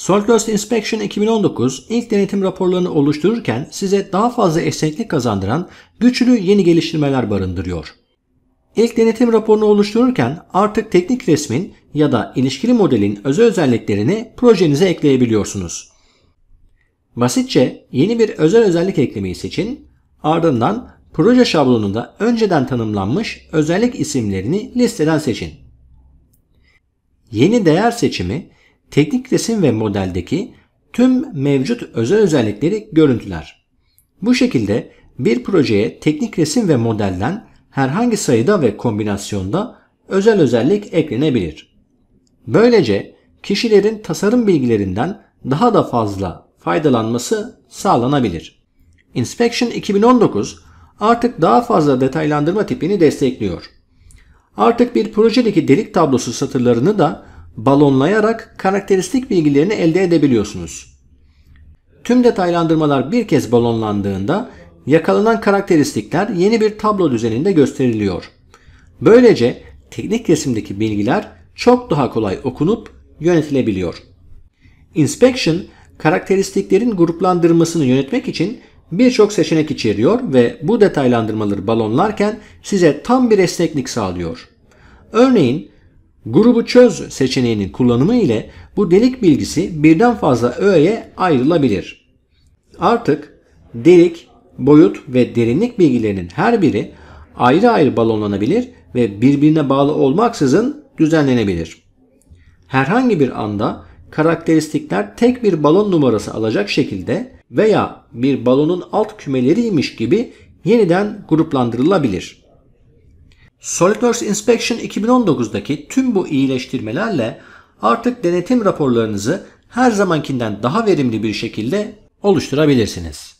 SolidWorks Inspection 2019 ilk denetim raporlarını oluştururken size daha fazla esneklik kazandıran güçlü yeni geliştirmeler barındırıyor. İlk denetim raporunu oluştururken artık teknik resmin ya da ilişkili modelin özel özelliklerini projenize ekleyebiliyorsunuz. Basitçe yeni bir özel özellik eklemeyi seçin, ardından proje şablonunda önceden tanımlanmış özellik isimlerini listeden seçin. Yeni değer seçimi teknik resim ve modeldeki tüm mevcut özel özellikleri görüntüler. Bu şekilde bir projeye teknik resim ve modelden herhangi sayıda ve kombinasyonda özel özellik eklenebilir. Böylece kişilerin tasarım bilgilerinden daha da fazla faydalanması sağlanabilir. Inspection 2019 artık daha fazla detaylandırma tipini destekliyor. Artık bir projedeki delik tablosu satırlarını da balonlayarak karakteristik bilgilerini elde edebiliyorsunuz. Tüm detaylandırmalar bir kez balonlandığında yakalanan karakteristikler yeni bir tablo düzeninde gösteriliyor. Böylece teknik resimdeki bilgiler çok daha kolay okunup yönetilebiliyor. Inspection karakteristiklerin gruplandırmasını yönetmek için birçok seçenek içeriyor ve bu detaylandırmaları balonlarken size tam bir esneklik sağlıyor. Örneğin Grubu çöz seçeneğinin kullanımı ile bu delik bilgisi birden fazla öğeye ayrılabilir. Artık delik, boyut ve derinlik bilgilerinin her biri ayrı ayrı balonlanabilir ve birbirine bağlı olmaksızın düzenlenebilir. Herhangi bir anda karakteristikler tek bir balon numarası alacak şekilde veya bir balonun alt kümeleriymiş gibi yeniden gruplandırılabilir. SolidWorks Inspection 2019'daki tüm bu iyileştirmelerle artık denetim raporlarınızı her zamankinden daha verimli bir şekilde oluşturabilirsiniz.